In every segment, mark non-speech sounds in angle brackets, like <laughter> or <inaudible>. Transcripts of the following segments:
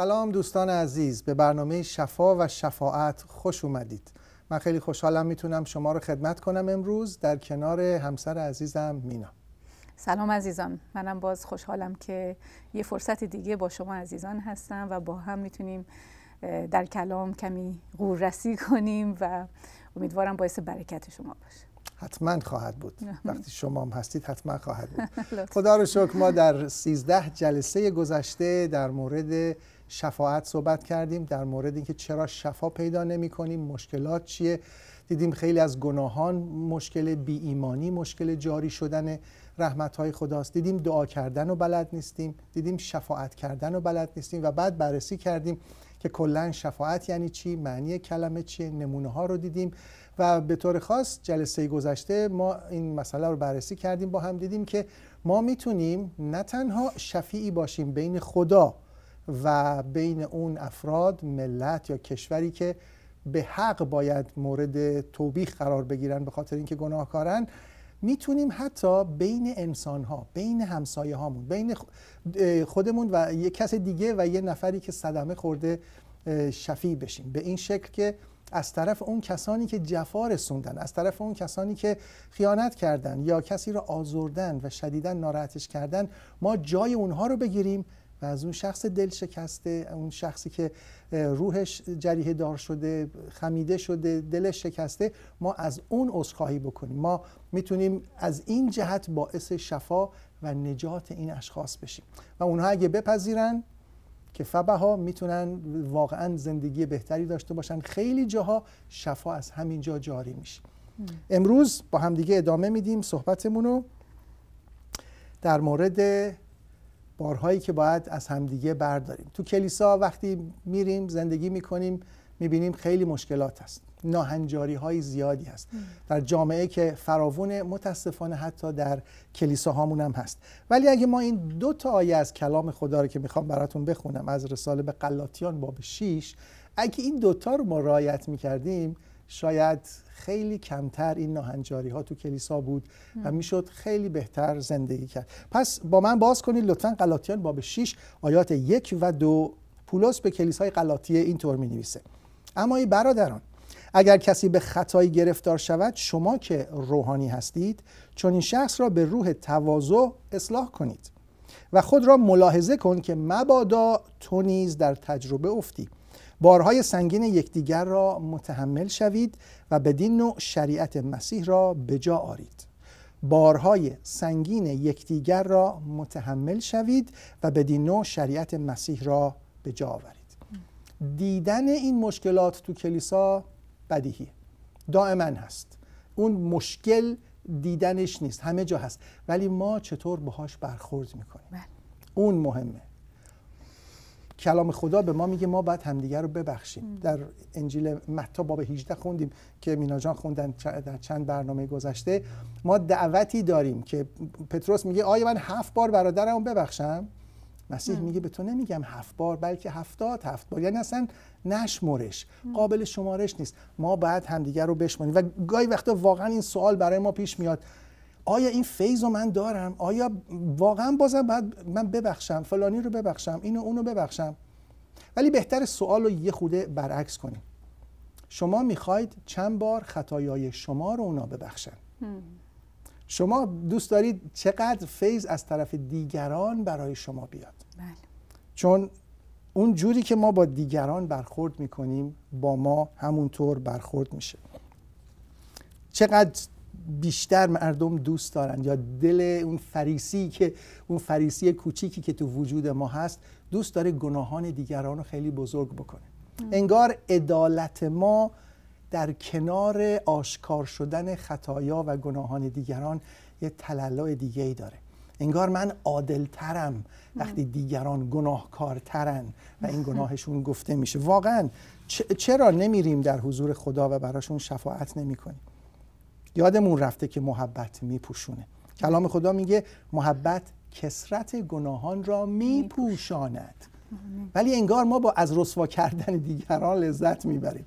سلام دوستان عزیز به برنامه شفا و شفاعت خوش اومدید من خیلی خوشحالم میتونم شما رو خدمت کنم امروز در کنار همسر عزیزم مینا سلام عزیزان منم باز خوشحالم که یه فرصت دیگه با شما عزیزان هستم و با هم میتونیم در کلام کمی غوررسی <laughs> کنیم و امیدوارم باعث برکت شما باشه حتما خواهد بود وقتی شما هم هستید حتما خواهد بود <laughs> خدا رو شکر ما در 13 جلسه گذشته در مورد شفاعت صحبت کردیم در مورد اینکه چرا شفا پیدا نمی کنیم مشکلات چیه دیدیم خیلی از گناهان مشکل بی ایمانی مشکل جاری شدن رحمت های خداست دیدیم دعا کردن و بلد نیستیم دیدیم شفاعت کردن و بلد نیستیم و بعد بررسی کردیم که کلا شفاعت یعنی چی معنی کلمه چیه نمونه ها رو دیدیم و به طور خاص جلسه گذشته ما این مسئله رو بررسی کردیم با هم دیدیم که ما میتونیم نه تنها شفیعی باشیم بین خدا و بین اون افراد ملت یا کشوری که به حق باید مورد توبیخ قرار بگیرن به خاطر اینکه گناهکارن میتونیم حتی بین انسان ها بین همسایه هامون بین خودمون و یه کس دیگه و یه نفری که صدمه خورده شفیع بشیم به این شکل که از طرف اون کسانی که جفا رسوندن از طرف اون کسانی که خیانت کردن یا کسی را آزردن و شدیدا ناراحتش کردن ما جای اونها رو بگیریم و از اون شخص دل شکسته اون شخصی که روحش جریه دار شده خمیده شده دلش شکسته ما از اون عذرخواهی بکنیم ما میتونیم از این جهت باعث شفا و نجات این اشخاص بشیم و اونها اگه بپذیرن که فبه ها میتونن واقعا زندگی بهتری داشته باشن خیلی جاها شفا از همینجا جاری میشه امروز با همدیگه ادامه میدیم صحبتمون رو در مورد بارهایی که باید از همدیگه برداریم تو کلیسا وقتی میریم زندگی میکنیم میبینیم خیلی مشکلات هست ناهنجاری های زیادی هست در جامعه که فراوون متاسفانه حتی در کلیساهامون هم هست ولی اگه ما این دو تا آیه از کلام خدا رو که میخوام براتون بخونم از رساله به قلاتیان باب 6 اگه این دوتا رو ما رعایت میکردیم شاید خیلی کمتر این ناهنجاری ها تو کلیسا بود و میشد خیلی بهتر زندگی کرد پس با من باز کنید لطفا قلاتیان باب 6 آیات یک و دو پولس به کلیسای قلاتیه اینطور می نویسه اما ای برادران اگر کسی به خطایی گرفتار شود شما که روحانی هستید چون این شخص را به روح تواضع اصلاح کنید و خود را ملاحظه کن که مبادا تو نیز در تجربه افتی بارهای سنگین یکدیگر را متحمل شوید و بدین نوع شریعت مسیح را به جا آرید بارهای سنگین یکدیگر را متحمل شوید و بدین نوع شریعت مسیح را به جا آورید دیدن این مشکلات تو کلیسا بدیهی دائما هست اون مشکل دیدنش نیست همه جا هست ولی ما چطور باهاش برخورد میکنیم بله. اون مهمه کلام خدا به ما میگه ما باید همدیگر رو ببخشیم در انجیل متا باب 18 خوندیم که مینا جان خوندن در چند برنامه گذشته ما دعوتی داریم که پتروس میگه آیا من هفت بار برادرمو ببخشم مسیح میگه به تو نمیگم هفت بار بلکه هفتاد هفت بار یعنی اصلا نشمرش قابل شمارش نیست ما باید همدیگر رو بشمونیم و گاهی وقتا واقعا این سوال برای ما پیش میاد آیا این فیض رو من دارم آیا واقعا بازم باید من ببخشم فلانی رو ببخشم اینو اونو ببخشم ولی بهتر سوال رو یه خوده برعکس کنیم شما میخواید چند بار خطایای شما رو اونا ببخشن شما دوست دارید چقدر فیض از طرف دیگران برای شما بیاد بله. چون اون جوری که ما با دیگران برخورد میکنیم با ما همونطور برخورد میشه چقدر بیشتر مردم دوست دارن یا دل اون فریسی که اون فریسی کوچیکی که تو وجود ما هست دوست داره گناهان دیگران رو خیلی بزرگ بکنه انگار عدالت ما در کنار آشکار شدن خطایا و گناهان دیگران یه تلالای دیگه ای داره انگار من عادلترم وقتی دیگران گناهکارترن و این گناهشون گفته میشه واقعا چرا نمیریم در حضور خدا و براشون شفاعت نمی کنیم یادمون رفته که محبت میپوشونه کلام خدا میگه محبت کسرت گناهان را میپوشاند ولی انگار ما با از رسوا کردن دیگران لذت میبریم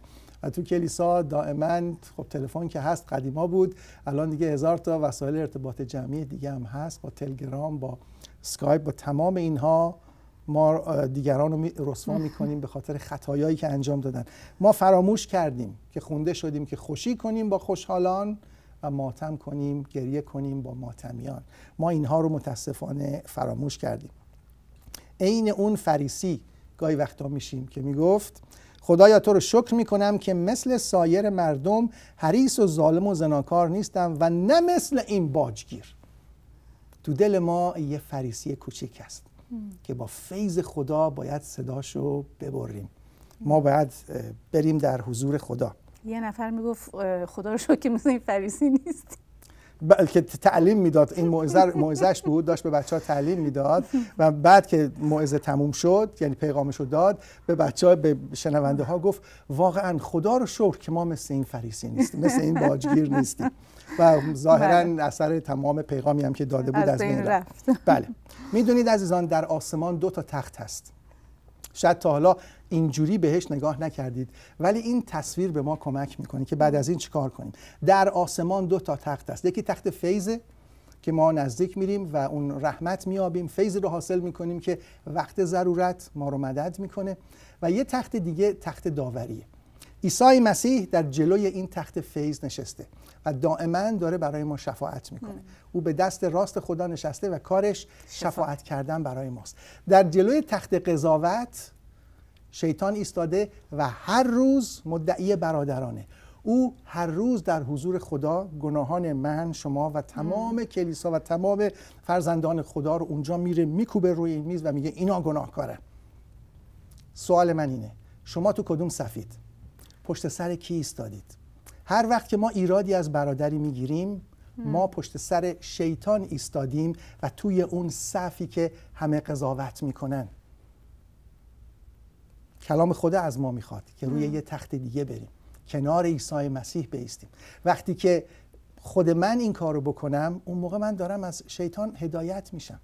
تو کلیسا دائما خب تلفن که هست قدیما بود الان دیگه هزار تا وسایل ارتباط جمعی دیگه هم هست با تلگرام با سکایپ با تمام اینها ما دیگران رو رسوا میکنیم به خاطر خطایایی که انجام دادن ما فراموش کردیم که خونده شدیم که خوشی کنیم با خوشحالان و ماتم کنیم گریه کنیم با ماتمیان ما اینها رو متاسفانه فراموش کردیم عین اون فریسی گاهی وقتا میشیم که میگفت خدایا تو رو شکر می کنم که مثل سایر مردم حریص و ظالم و زناکار نیستم و نه مثل این باجگیر تو دل ما یه فریسی کوچیک هست که با فیض خدا باید صداشو ببریم ما باید بریم در حضور خدا یه نفر میگفت خدا رو شکر مثل این فریسی نیستی. که تعلیم میداد این موعظه بود داشت به بچه ها تعلیم میداد و بعد که موعظه تموم شد یعنی پیغامش رو داد به بچه ها به شنونده ها گفت واقعا خدا رو شکر که ما مثل این فریسی نیستیم مثل این باجگیر نیستیم و ظاهرا بله. اثر تمام پیغامی هم که داده بود از, از رفت بله میدونید عزیزان در آسمان دو تا تخت هست شاید تا حالا اینجوری بهش نگاه نکردید ولی این تصویر به ما کمک میکنه که بعد از این چیکار کنیم در آسمان دو تا تخت است یکی تخت فیزه که ما نزدیک میریم و اون رحمت میابیم فیض رو حاصل میکنیم که وقت ضرورت ما رو مدد میکنه و یه تخت دیگه تخت داوریه عیسی مسیح در جلوی این تخت فیض نشسته و دائما داره برای ما شفاعت میکنه او به دست راست خدا نشسته و کارش شفاعت کردن برای ماست در جلوی تخت قضاوت شیطان ایستاده و هر روز مدعی برادرانه او هر روز در حضور خدا گناهان من شما و تمام کلیسا و تمام فرزندان خدا رو اونجا میره میکوبه روی این میز و میگه اینا گناهکارن سوال من اینه شما تو کدوم صفید پشت سر کی ایستادید هر وقت که ما ایرادی از برادری میگیریم ما پشت سر شیطان ایستادیم و توی اون صفی که همه قضاوت میکنن کلام خدا از ما میخواد که روی یه تخت دیگه بریم کنار عیسی مسیح بیستیم وقتی که خود من این کار رو بکنم اون موقع من دارم از شیطان هدایت میشم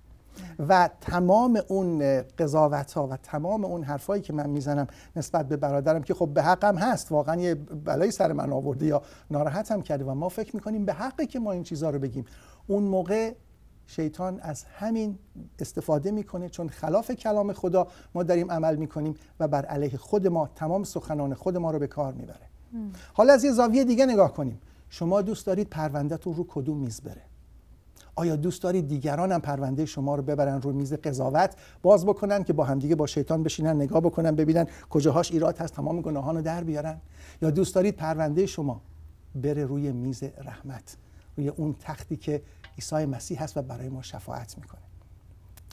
و تمام اون قضاوت ها و تمام اون حرفایی که من میزنم نسبت به برادرم که خب به حقم هست واقعا یه بلایی سر من آورده یا ناراحتم کرده و ما فکر میکنیم به حقه که ما این چیزها رو بگیم اون موقع شیطان از همین استفاده میکنه چون خلاف کلام خدا ما داریم عمل میکنیم و بر علیه خود ما تمام سخنان خود ما رو به کار میبره حالا از یه زاویه دیگه نگاه کنیم شما دوست دارید پروندهتون رو کدوم میز بره آیا دوست دارید دیگران هم پرونده شما رو ببرن روی میز قضاوت باز بکنن که با همدیگه با شیطان بشینن نگاه بکنن ببینن کجاهاش ایراد هست تمام گناهان رو در بیارن یا دوست دارید پرونده شما بره روی میز رحمت روی اون تختی که عیسی مسیح هست و برای ما شفاعت میکنه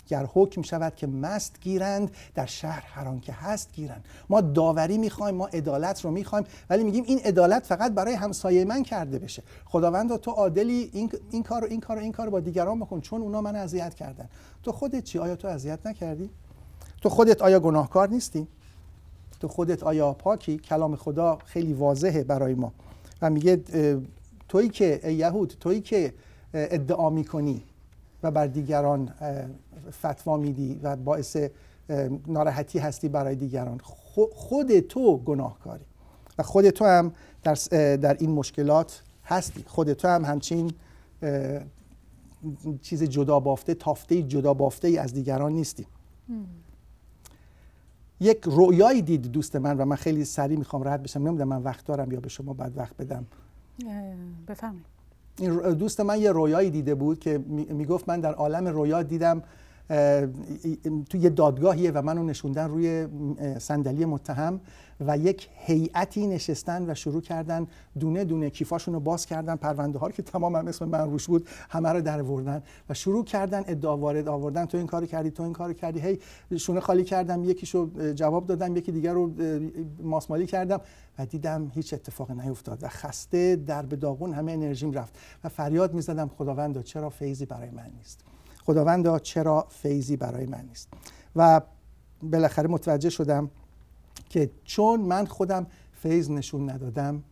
گر حکم شود که مست گیرند در شهر هر که هست گیرند ما داوری میخوایم ما عدالت رو میخوایم ولی میگیم این عدالت فقط برای همسایه من کرده بشه خداوند تو عادلی این این کار این کار این کار با دیگران بکن چون اونا من اذیت کردن تو خودت چی آیا تو اذیت نکردی تو خودت آیا گناهکار نیستی تو خودت آیا پاکی کلام خدا خیلی واضحه برای ما و میگه تویی که یهود تویی که ادعا میکنی و بر دیگران فتوا میدی و باعث ناراحتی هستی برای دیگران خود تو گناهکاری و خود تو هم در, در این مشکلات هستی خود تو هم همچین چیز جدا بافته تافته جدا بافته ای از دیگران نیستی یک رویایی دید دوست من و من خیلی سریع میخوام رد بشم نمیدونم من وقت دارم یا به شما بعد وقت بدم بفهمید دوست من یه رویایی دیده بود که میگفت من در عالم رویا دیدم تو یه دادگاهیه و منو نشوندن روی صندلی متهم و یک هیئتی نشستن و شروع کردن دونه دونه کیفاشون رو باز کردن پرونده ها که تمام هم اسم من روش بود همه رو در وردن و شروع کردن ادعا وارد آوردن تو این کارو کردی تو این کارو کردی هی شونه خالی کردم یکیشو جواب دادم یکی دیگر رو ماسمالی کردم و دیدم هیچ اتفاقی نیفتاد و خسته در به داغون همه انرژیم رفت و فریاد میزدم خداوند چرا فیزی برای من نیست خداوندا چرا فیزی برای من نیست و بالاخره متوجه شدم که چون من خودم فیض نشون ندادم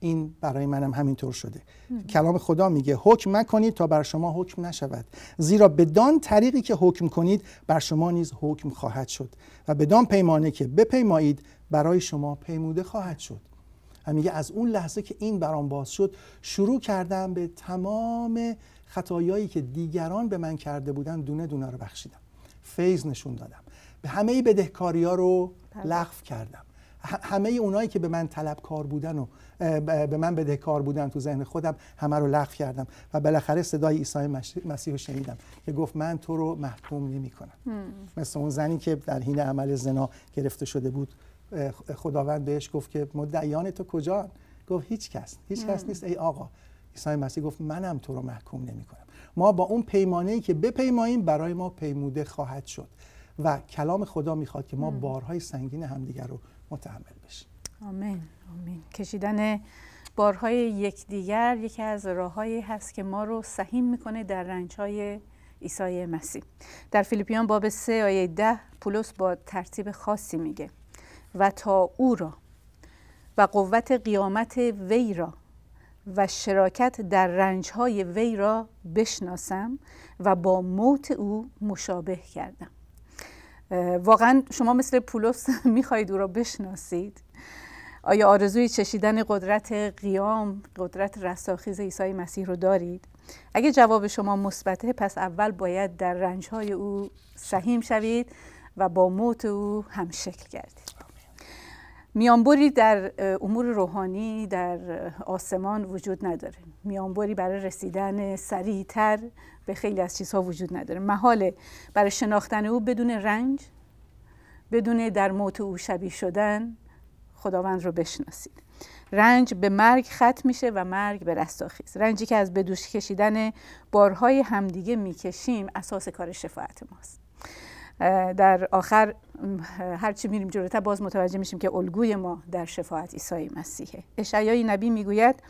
این برای منم همینطور شده کلام خدا میگه حکم مکنید تا بر شما حکم نشود زیرا بدان طریقی که حکم کنید بر شما نیز حکم خواهد شد و بدان پیمانه که بپیمایید برای شما پیموده خواهد شد و میگه از اون لحظه که این برام باز شد شروع کردم به تمام خطایایی که دیگران به من کرده بودن دونه دونه رو بخشیدم فیض نشون دادم همه بدهکاری ها رو لغو کردم همه اونایی که به من طلب کار بودن و به من بدهکار بودن تو ذهن خودم همه رو لغو کردم و بالاخره صدای عیسی مسیح رو شنیدم که گفت من تو رو محکوم نمی کنم مثل اون زنی که در حین عمل زنا گرفته شده بود خداوند بهش گفت که مدعیان تو کجا؟ گفت هیچ کس هیچ کس نیست ای آقا عیسی مسیح گفت منم تو رو محکوم نمی کنم ما با اون پیمانه ای که بپیماییم برای ما پیموده خواهد شد و کلام خدا میخواد که ما بارهای سنگین همدیگر رو متحمل بشیم آمین آمین کشیدن بارهای یکدیگر یکی از راههایی هست که ما رو سهیم میکنه در رنجهای ایسای مسیح در فیلیپیان باب سه آیه ده پولس با ترتیب خاصی میگه و تا او را و قوت قیامت وی را و شراکت در رنجهای وی را بشناسم و با موت او مشابه کردم واقعا شما مثل پولس <laughs> میخواهید او را بشناسید آیا آرزوی چشیدن قدرت قیام قدرت رستاخیز عیسی مسیح رو دارید اگه جواب شما مثبته پس اول باید در رنجهای او سهیم شوید و با موت او هم شکل گردید میانبری در امور روحانی در آسمان وجود نداره میانبری برای رسیدن سریعتر به خیلی از چیزها وجود نداره محاله برای شناختن او بدون رنج بدون در موت او شبیه شدن خداوند رو بشناسید رنج به مرگ ختم میشه و مرگ به رستاخیز رنجی که از بدوش کشیدن بارهای همدیگه میکشیم اساس کار شفاعت ماست در آخر هرچی میریم جلوتر باز متوجه میشیم که الگوی ما در شفاعت عیسی مسیحه اشعیای نبی میگوید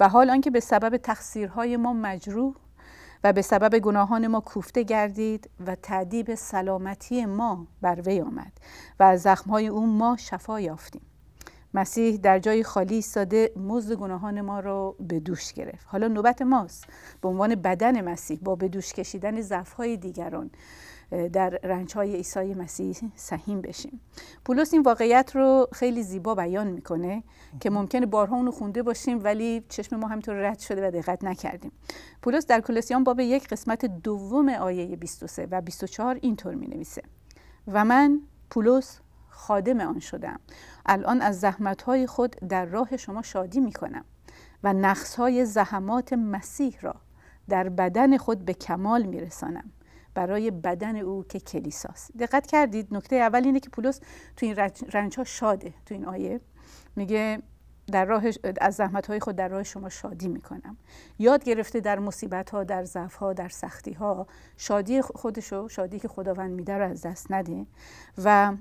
و حال آنکه به سبب تقصیرهای ما مجروح و به سبب گناهان ما کوفته گردید و تعدیب سلامتی ما بر وی آمد و از زخمهای او ما شفا یافتیم مسیح در جای خالی ایستاده مزد گناهان ما را به دوش گرفت حالا نوبت ماست به عنوان بدن مسیح با به دوش کشیدن ضعفهای دیگران در رنجهای عیسی مسیح سهیم بشیم پولس این واقعیت رو خیلی زیبا بیان میکنه که ممکنه بارها اونو خونده باشیم ولی چشم ما همینطور رد شده و دقت نکردیم پولس در کلسیان باب یک قسمت دوم آیه 23 و 24 اینطور می نویسه و من پولس خادم آن شدم الان از زحمت های خود در راه شما شادی می کنم و های زحمات مسیح را در بدن خود به کمال می رسانم برای بدن او که کلیساست دقت کردید نکته اول اینه که پولس تو این رنج ها شاده تو این آیه میگه در راه از زحمت های خود در راه شما شادی میکنم یاد گرفته در مصیبت ها در ضعف ها در سختی ها شادی خودشو شادی که خداوند میده رو از دست نده و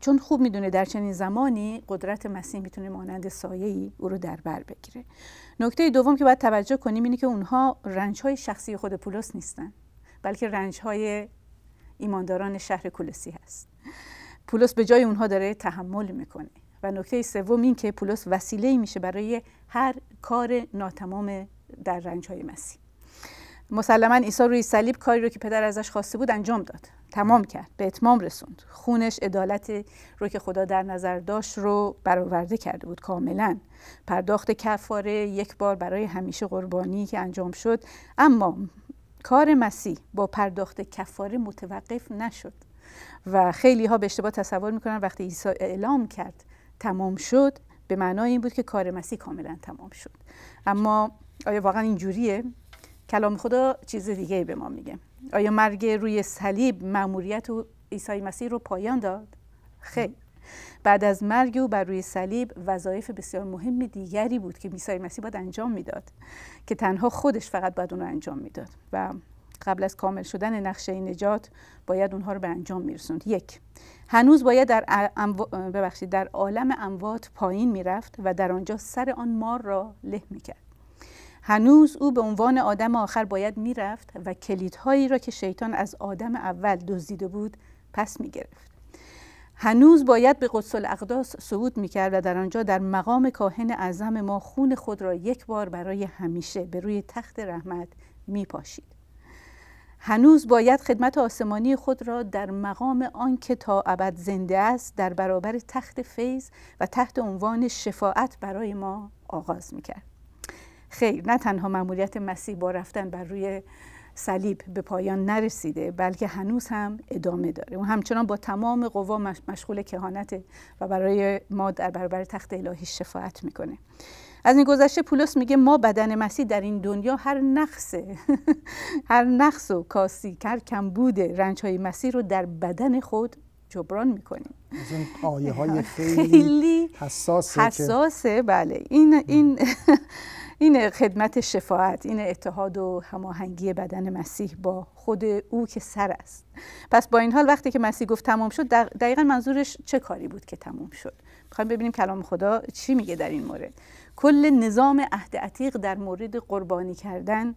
چون خوب میدونه در چنین زمانی قدرت مسیح میتونه مانند سایه ای او رو در بر بگیره نکته دوم که باید توجه کنیم اینه که اونها رنج های شخصی خود پولس نیستن بلکه های ایمانداران شهر کولوسی هست پولس به جای اونها داره تحمل میکنه و نکته سوم این که پولس وسیله میشه برای هر کار ناتمام در رنج های مسیح مسلما عیسی روی صلیب کاری رو که پدر ازش خواسته بود انجام داد تمام کرد به اتمام رسوند خونش عدالت رو که خدا در نظر داشت رو برآورده کرده بود کاملا پرداخت کفاره یک بار برای همیشه قربانی که انجام شد اما کار مسیح با پرداخت کفاره متوقف نشد و خیلی ها به اشتباه تصور میکنن وقتی عیسی اعلام کرد تمام شد به معنای این بود که کار مسیح کاملا تمام شد اما آیا واقعا اینجوریه کلام خدا چیز دیگه به ما میگه آیا مرگ روی صلیب مأموریت عیسی مسیح رو پایان داد خیر بعد از مرگ او بر روی صلیب وظایف بسیار مهم دیگری بود که میسای مسیح باید انجام میداد که تنها خودش فقط باید اون رو انجام میداد و قبل از کامل شدن نقشه نجات باید اونها رو به انجام میرسوند یک هنوز باید در, ببخشید در عالم اموات پایین میرفت و در آنجا سر آن مار را له میکرد هنوز او به عنوان آدم آخر باید میرفت و کلیدهایی را که شیطان از آدم اول دزدیده بود پس میگرفت هنوز باید به قدس الاقداس صعود میکرد و در آنجا در مقام کاهن اعظم ما خون خود را یک بار برای همیشه به روی تخت رحمت میپاشید هنوز باید خدمت آسمانی خود را در مقام آن که تا ابد زنده است در برابر تخت فیض و تحت عنوان شفاعت برای ما آغاز میکرد خیر نه تنها مأموریت مسیح با رفتن بر روی صلیب به پایان نرسیده بلکه هنوز هم ادامه داره اون همچنان با تمام قوا مشغول کهانته و برای ما در برابر تخت الهی شفاعت میکنه از این گذشته پولس میگه ما بدن مسیح در این دنیا هر نقص <laughs> هر نقص و کاسی هر بوده رنج های مسیح رو در بدن خود جبران میکنیم از این آیه های <laughs> خیلی, حساسه, حساسه بله این این <laughs> این خدمت شفاعت این اتحاد و هماهنگی بدن مسیح با خود او که سر است پس با این حال وقتی که مسیح گفت تمام شد دقیقا منظورش چه کاری بود که تمام شد میخوایم ببینیم کلام خدا چی میگه در این مورد کل نظام عهد عتیق در مورد قربانی کردن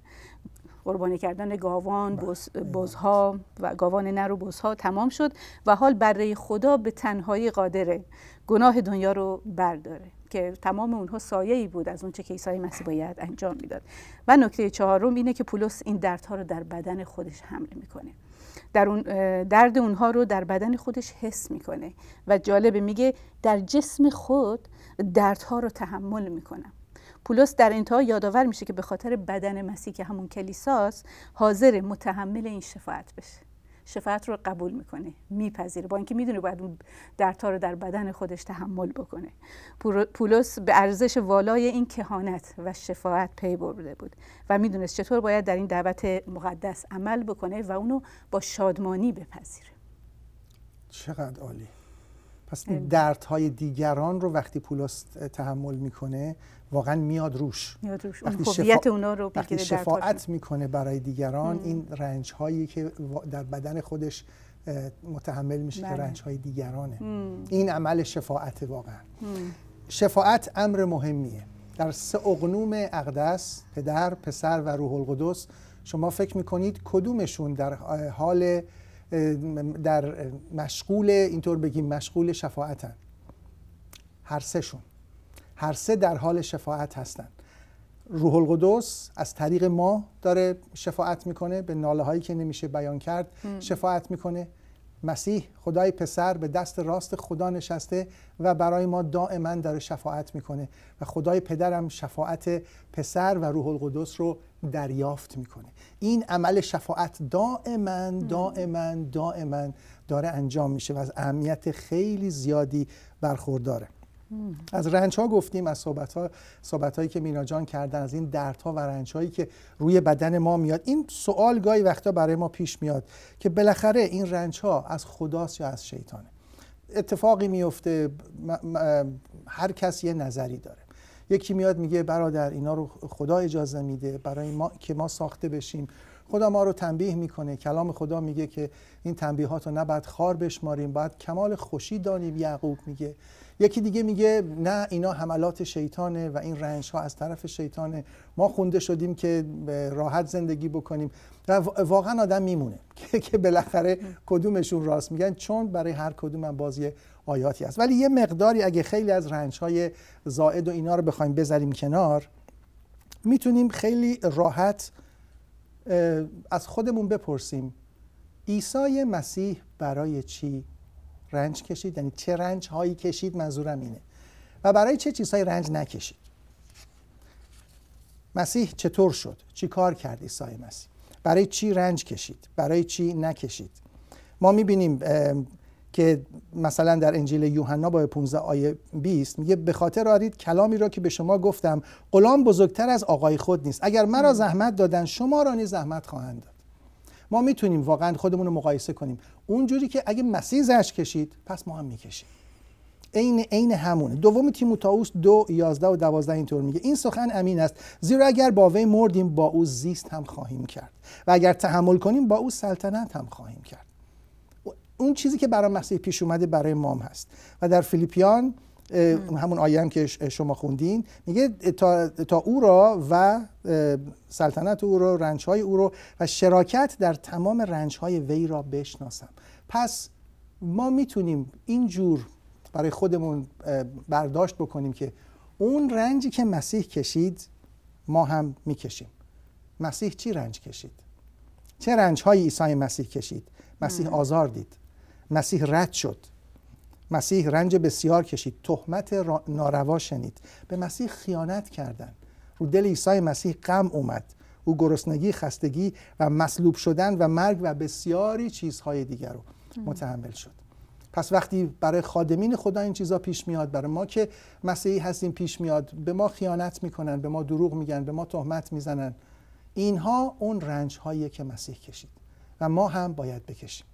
قربانی کردن گاوان بله، بزها و گاوان نر و بزها تمام شد و حال برای خدا به تنهایی قادره گناه دنیا رو برداره که تمام اونها ای بود از اونچه که عیسی مسیح باید انجام میداد و نکته چهارم اینه که پولس این دردها رو در بدن خودش حمل میکنه در اون درد اونها رو در بدن خودش حس میکنه و جالبه میگه در جسم خود دردها رو تحمل میکنم پولس در انتها یادآور میشه که به خاطر بدن مسیح که همون کلیساست حاضر متحمل این شفاعت بشه شفاعت رو قبول میکنه میپذیره با اینکه میدونه باید اون درتا رو در بدن خودش تحمل بکنه پولس به ارزش والای این کهانت و شفاعت پی برده بود و میدونست چطور باید در این دعوت مقدس عمل بکنه و اونو با شادمانی بپذیره چقدر عالی پس های دیگران رو وقتی پولس تحمل میکنه واقعا میاد روش میاد روش وقتی اون شفا... وقتی شفاعت میکنه برای دیگران این رنج هایی که در بدن خودش متحمل میشه که بله. رنج های دیگرانه این عمل شفاعت واقعا شفاعت امر مهمیه در سه اغنوم اقدس پدر پسر و روح القدس شما فکر میکنید کدومشون در حال در مشغول اینطور بگیم مشغول شفاعتن هر سهشون هر سه در حال شفاعت هستن روح القدس از طریق ما داره شفاعت میکنه به ناله هایی که نمیشه بیان کرد شفاعت میکنه مسیح خدای پسر به دست راست خدا نشسته و برای ما دائما داره شفاعت میکنه و خدای پدرم شفاعت پسر و روح القدس رو دریافت میکنه این عمل شفاعت دائما دائما دائما داره انجام میشه و از اهمیت خیلی زیادی برخورداره از رنج ها گفتیم از صحبت, ها، هایی که مینا جان کردن از این دردها و رنج هایی که روی بدن ما میاد این سوال گاهی وقتا برای ما پیش میاد که بالاخره این رنج ها از خداست یا از شیطانه اتفاقی میفته هر کس یه نظری داره یکی میاد میگه برادر اینا رو خدا اجازه میده برای ما که ما ساخته بشیم خدا ما رو تنبیه میکنه کلام خدا میگه که این تنبیهات رو نباید خار بشماریم باید کمال خوشی دانیم یعقوب میگه یکی دیگه میگه نه اینا حملات شیطانه و این رنج ها از طرف شیطانه ما خونده شدیم که راحت زندگی بکنیم و واقعا آدم میمونه <laughs> که بالاخره کدومشون راست میگن چون برای هر کدوم هم بازی آیاتی است. ولی یه مقداری اگه خیلی از رنج های زائد و اینا رو بخوایم بذاریم کنار میتونیم خیلی راحت از خودمون بپرسیم عیسی مسیح برای چی رنج کشید یعنی چه رنج هایی کشید منظورم اینه و برای چه چیزهایی رنج نکشید مسیح چطور شد چی کار کرد عیسی مسیح برای چی رنج کشید برای چی نکشید ما میبینیم که مثلا در انجیل یوحنا با 15 آیه 20 میگه به خاطر آرید کلامی را که به شما گفتم غلام بزرگتر از آقای خود نیست اگر مرا زحمت دادن شما را نیز زحمت خواهند داد ما میتونیم واقعا خودمون رو مقایسه کنیم اونجوری که اگه مسیح زش کشید پس ما هم میکشیم عین عین همونه دوم تیموتائوس دو یازده و دوازده اینطور میگه این سخن امین است زیرا اگر با وی مردیم با او زیست هم خواهیم کرد و اگر تحمل کنیم با او سلطنت هم خواهیم کرد اون چیزی که برای مسیح پیش اومده برای مام هست و در فیلیپیان همون آیه هم که شما خوندین میگه تا, تا او را و سلطنت او را رنج های او را و شراکت در تمام رنج های وی را بشناسم پس ما میتونیم اینجور برای خودمون برداشت بکنیم که اون رنجی که مسیح کشید ما هم میکشیم مسیح چی رنج کشید چه رنج های عیسی مسیح کشید مسیح آزار دید مسیح رد شد مسیح رنج بسیار کشید تهمت ناروا شنید به مسیح خیانت کردند رو دل عیسی مسیح غم اومد او گرسنگی خستگی و مصلوب شدن و مرگ و بسیاری چیزهای دیگر رو متحمل شد پس وقتی برای خادمین خدا این چیزا پیش میاد برای ما که مسیحی هستیم پیش میاد به ما خیانت میکنن به ما دروغ میگن به ما تهمت میزنن اینها اون رنج هایی که مسیح کشید و ما هم باید بکشیم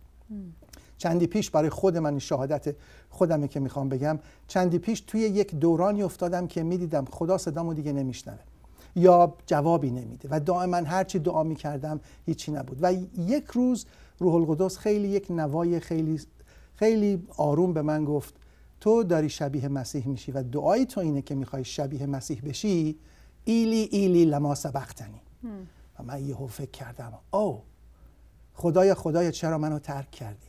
چندی پیش برای خود من شهادت خودمه که میخوام بگم چندی پیش توی یک دورانی افتادم که میدیدم خدا صدامو دیگه نمیشنوه یا جوابی نمیده و دائما هرچی دعا میکردم هیچی نبود و یک روز روح القدس خیلی یک نوای خیلی خیلی آروم به من گفت تو داری شبیه مسیح میشی و دعای تو اینه که میخوای شبیه مسیح بشی ایلی ایلی لما سبختنی و من یهو فکر کردم او خدای خدایا چرا منو ترک کردی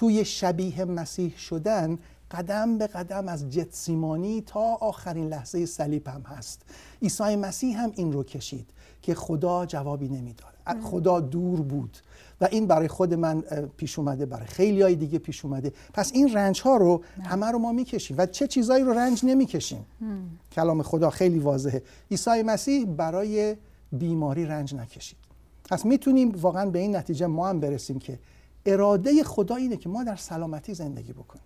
توی شبیه مسیح شدن قدم به قدم از جتسیمانی تا آخرین لحظه صلیب هم هست عیسی مسیح هم این رو کشید که خدا جوابی نمیداد خدا دور بود و این برای خود من پیش اومده برای خیلی های دیگه پیش اومده پس این رنج ها رو همه رو ما میکشیم و چه چیزایی رو رنج نمیکشیم کلام خدا خیلی واضحه عیسی مسیح برای بیماری رنج نکشید پس میتونیم واقعا به این نتیجه ما هم برسیم که اراده خدا اینه که ما در سلامتی زندگی بکنیم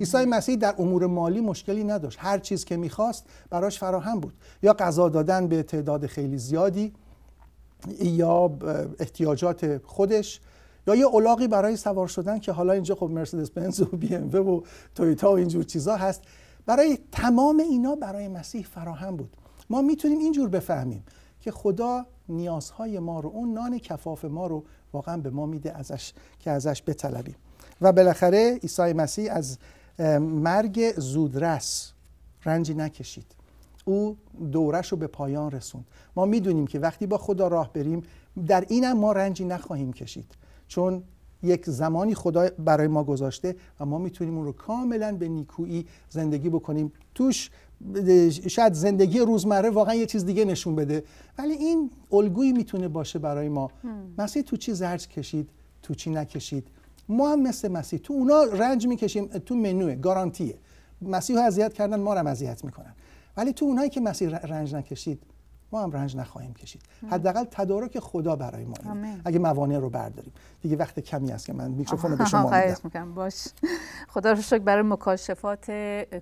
عیسی مسیح در امور مالی مشکلی نداشت هر چیز که میخواست براش فراهم بود یا غذا دادن به تعداد خیلی زیادی یا احتیاجات خودش یا یه اولاقی برای سوار شدن که حالا اینجا خب مرسدس بنز و بی ام و تویتا و اینجور چیزا هست برای تمام اینا برای مسیح فراهم بود ما میتونیم اینجور بفهمیم که خدا نیازهای ما رو اون نان کفاف ما رو واقعا به ما میده ازش که ازش بطلبیم و بالاخره عیسی مسیح از مرگ زودرس رنجی نکشید او دورش رو به پایان رسوند ما میدونیم که وقتی با خدا راه بریم در اینم ما رنجی نخواهیم کشید چون یک زمانی خدا برای ما گذاشته و ما میتونیم اون رو کاملا به نیکویی زندگی بکنیم توش شاید زندگی روزمره واقعا یه چیز دیگه نشون بده ولی این الگویی میتونه باشه برای ما مسیح تو چی زرج کشید تو چی نکشید ما هم مثل مسیح تو اونا رنج میکشیم تو منوه گارانتیه مسیح رو اذیت کردن ما رو اذیت میکنن ولی تو اونایی که مسیح رنج نکشید ما هم رنج نخواهیم کشید حداقل تدارک خدا برای ما اگه موانع رو برداریم دیگه وقت کمی است که من میکروفون رو به شما میدم باش خدا رو شکر برای مکاشفات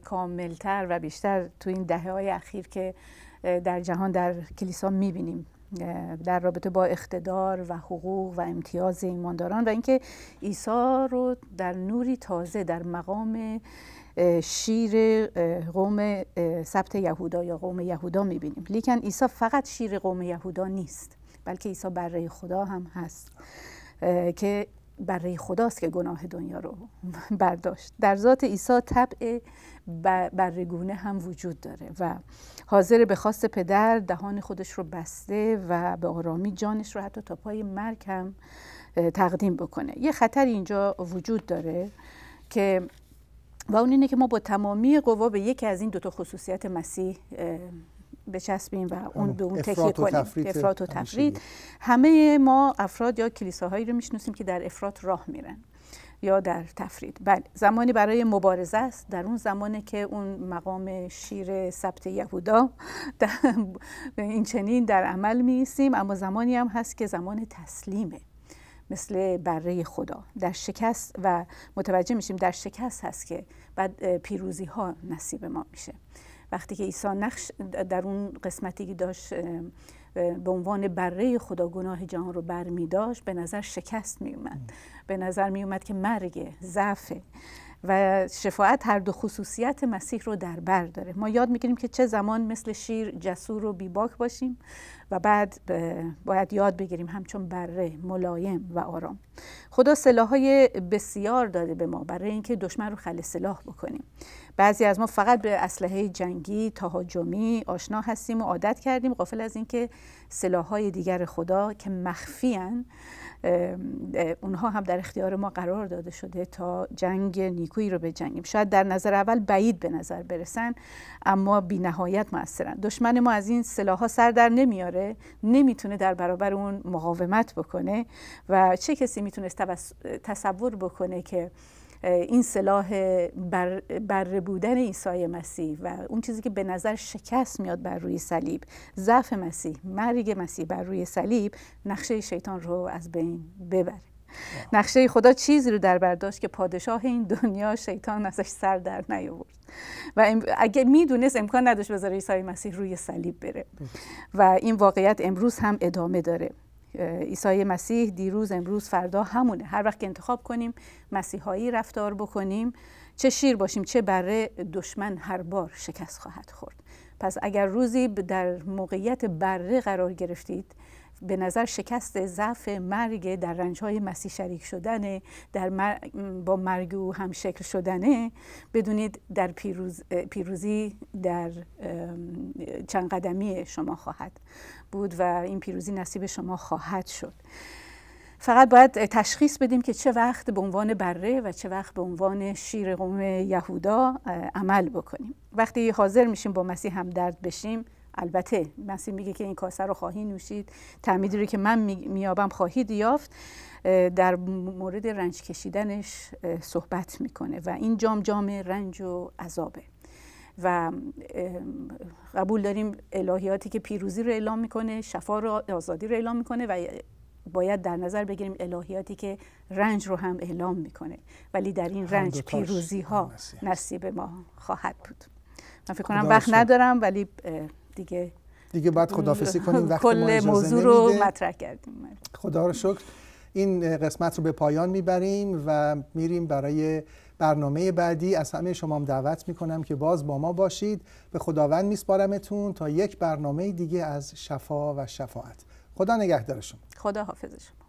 کاملتر و بیشتر تو این دهه های اخیر که در جهان در کلیسا میبینیم در رابطه با اقتدار و حقوق و امتیاز ایمانداران و اینکه عیسی رو در نوری تازه در مقام شیر قوم سبت یهودا یا قوم یهودا میبینیم لیکن عیسی فقط شیر قوم یهودا نیست بلکه عیسی بره خدا هم هست که برای خداست که گناه دنیا رو <laughs> برداشت در ذات عیسی طبع برگونه هم وجود داره و حاضر به خواست پدر دهان خودش رو بسته و به آرامی جانش رو حتی تا پای مرگ هم تقدیم بکنه یه خطر اینجا وجود داره که و اون اینه که ما با تمامی قوا به یکی از این دوتا خصوصیت مسیح بچسبیم و اون به اون تکیه کنیم افراد و تفرید همه ما افراد یا کلیساهایی رو میشناسیم که در افراد راه میرن یا در تفرید بله زمانی برای مبارزه است در اون زمانه که اون مقام شیر سبت یهودا این چنین در عمل میسیم اما زمانی هم هست که زمان تسلیمه مثل بره خدا در شکست و متوجه میشیم در شکست هست که بعد پیروزی ها نصیب ما میشه وقتی که عیسی نقش در اون قسمتی که داشت به عنوان بره خدا گناه جهان رو بر به نظر شکست میومد به نظر می که مرگ ضعف و شفاعت هر دو خصوصیت مسیح رو در بر داره ما یاد میگیریم که چه زمان مثل شیر جسور و بیباک باشیم و بعد باید یاد بگیریم همچون بره ملایم و آرام خدا سلاحای بسیار داده به ما برای اینکه دشمن رو خل سلاح بکنیم بعضی از ما فقط به اسلحه جنگی تهاجمی آشنا هستیم و عادت کردیم غافل از اینکه سلاحهای دیگر خدا که مخفیان اونها هم در اختیار ما قرار داده شده تا جنگ نیکویی رو بجنگیم شاید در نظر اول بعید به نظر برسن اما بی نهایت دشمن ما از این سلاحها سر در نمیاره نمیتونه در برابر اون مقاومت بکنه و چه کسی میتونه تصور بکنه که این صلاح بر, بر بودن عیسی مسیح و اون چیزی که به نظر شکست میاد بر روی صلیب ضعف مسیح مرگ مسیح بر روی صلیب نقشه شیطان رو از بین ببره نقشه خدا چیزی رو در برداشت که پادشاه این دنیا شیطان ازش سر در نیاورد و اگه میدونست امکان نداشت بذاره عیسی مسیح روی صلیب بره و این واقعیت امروز هم ادامه داره ایسای مسیح دیروز امروز فردا همونه هر وقت که انتخاب کنیم مسیحایی رفتار بکنیم چه شیر باشیم چه بره دشمن هر بار شکست خواهد خورد پس اگر روزی در موقعیت بره قرار گرفتید به نظر شکست ضعف مرگ در رنجهای مسیح شریک شدنه در با مرگ او هم شکل شدنه بدونید در پیروز... پیروزی در چند قدمی شما خواهد بود و این پیروزی نصیب شما خواهد شد فقط باید تشخیص بدیم که چه وقت به عنوان بره و چه وقت به عنوان شیر قوم یهودا عمل بکنیم وقتی حاضر میشیم با مسیح هم درد بشیم البته مسیح میگه که این کاسه رو خواهی نوشید تعمیدی رو که من میابم خواهید یافت در مورد رنج کشیدنش صحبت میکنه و این جام جام رنج و عذابه و قبول داریم الهیاتی که پیروزی رو اعلام میکنه شفا رو آزادی رو اعلام میکنه و باید در نظر بگیریم الهیاتی که رنج رو هم اعلام میکنه ولی در این رنج پیروزی ها نصیب ما خواهد بود من فکر کنم وقت ندارم ولی دیگه دیگه بعد خدافسی کنیم وقت کل موضوع رو مطرح کردیم خدا رو شکر این قسمت رو به پایان میبریم و میریم برای برنامه بعدی از همه شما هم دعوت میکنم که باز با ما باشید به خداوند میسپارمتون تا یک برنامه دیگه از شفا و شفاعت خدا نگهدار شما خدا حافظ شما